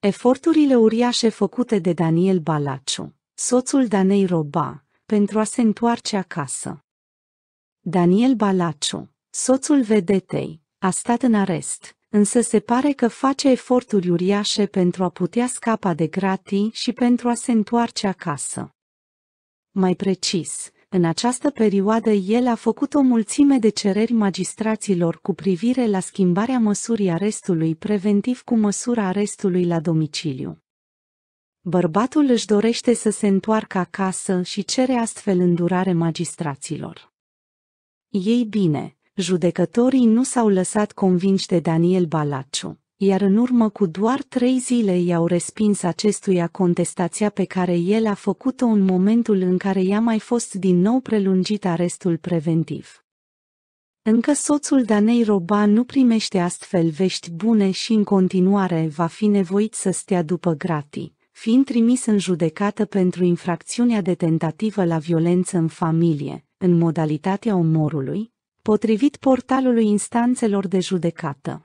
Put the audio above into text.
Eforturile uriașe făcute de Daniel Balaciu, soțul Danei Roba, pentru a se întoarce acasă. Daniel Balaciu, soțul vedetei, a stat în arest, însă se pare că face eforturi uriașe pentru a putea scapa de gratii și pentru a se întoarce acasă. Mai precis, în această perioadă el a făcut o mulțime de cereri magistraților cu privire la schimbarea măsurii arestului preventiv cu măsura arestului la domiciliu. Bărbatul își dorește să se întoarcă acasă și cere astfel îndurare magistraților. Ei bine, judecătorii nu s-au lăsat convinși de Daniel Balaciu iar în urmă cu doar trei zile i-au respins acestuia contestația pe care el a făcut-o în momentul în care i-a mai fost din nou prelungit arestul preventiv. Încă soțul Danei Roba nu primește astfel vești bune și în continuare va fi nevoit să stea după gratii, fiind trimis în judecată pentru infracțiunea de tentativă la violență în familie, în modalitatea omorului, potrivit portalului instanțelor de judecată.